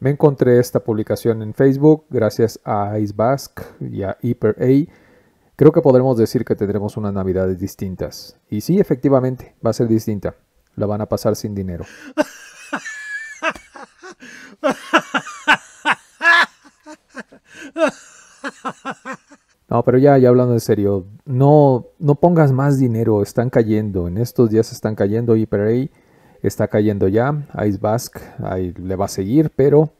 Me encontré esta publicación en Facebook gracias a Ice y a Hyper Creo que podremos decir que tendremos unas navidades distintas. Y sí, efectivamente, va a ser distinta. La van a pasar sin dinero. No, pero ya, ya hablando en serio, no, no pongas más dinero, están cayendo, en estos días están cayendo Hyper A está cayendo ya. Ice ahí le va a seguir, pero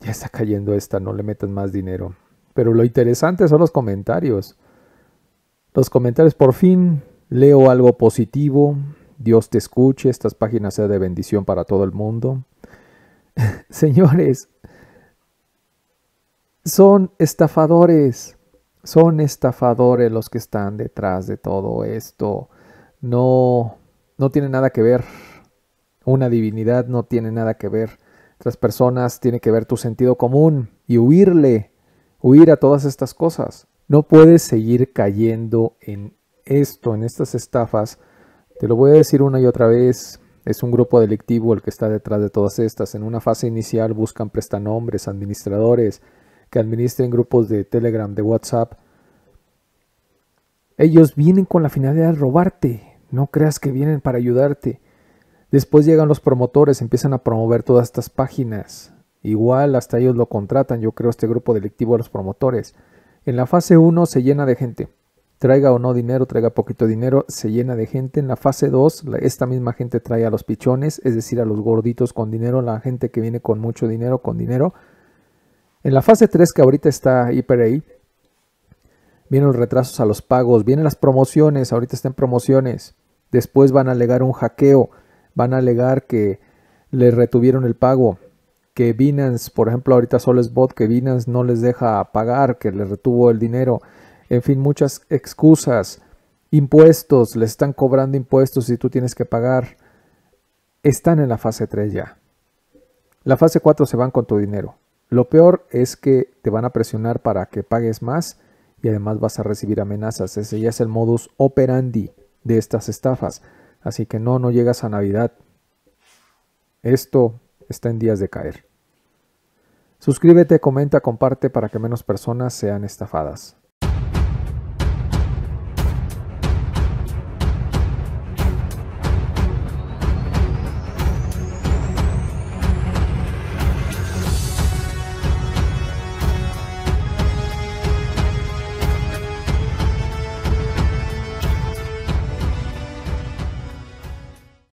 ya está cayendo esta, no le metan más dinero. Pero lo interesante son los comentarios. Los comentarios, por fin leo algo positivo. Dios te escuche, estas páginas sean de bendición para todo el mundo. Señores, son estafadores, son estafadores los que están detrás de todo esto. No, no tiene nada que ver una divinidad no tiene nada que ver. Otras personas tiene que ver tu sentido común y huirle, huir a todas estas cosas. No puedes seguir cayendo en esto, en estas estafas. Te lo voy a decir una y otra vez. Es un grupo delictivo el que está detrás de todas estas. En una fase inicial buscan prestanombres, administradores, que administren grupos de Telegram, de WhatsApp. Ellos vienen con la finalidad de robarte. No creas que vienen para ayudarte. Después llegan los promotores, empiezan a promover todas estas páginas. Igual hasta ellos lo contratan, yo creo, este grupo delictivo de los promotores. En la fase 1 se llena de gente. Traiga o no dinero, traiga poquito dinero, se llena de gente. En la fase 2, esta misma gente trae a los pichones, es decir, a los gorditos con dinero, la gente que viene con mucho dinero, con dinero. En la fase 3, que ahorita está hiper ahí, vienen los retrasos a los pagos, vienen las promociones, ahorita están promociones. Después van a alegar un hackeo van a alegar que le retuvieron el pago, que Binance, por ejemplo, ahorita solo es bot, que Binance no les deja pagar, que les retuvo el dinero, en fin, muchas excusas, impuestos, les están cobrando impuestos y tú tienes que pagar, están en la fase 3 ya. La fase 4 se van con tu dinero. Lo peor es que te van a presionar para que pagues más y además vas a recibir amenazas. Ese ya es el modus operandi de estas estafas. Así que no, no llegas a Navidad. Esto está en días de caer. Suscríbete, comenta, comparte para que menos personas sean estafadas.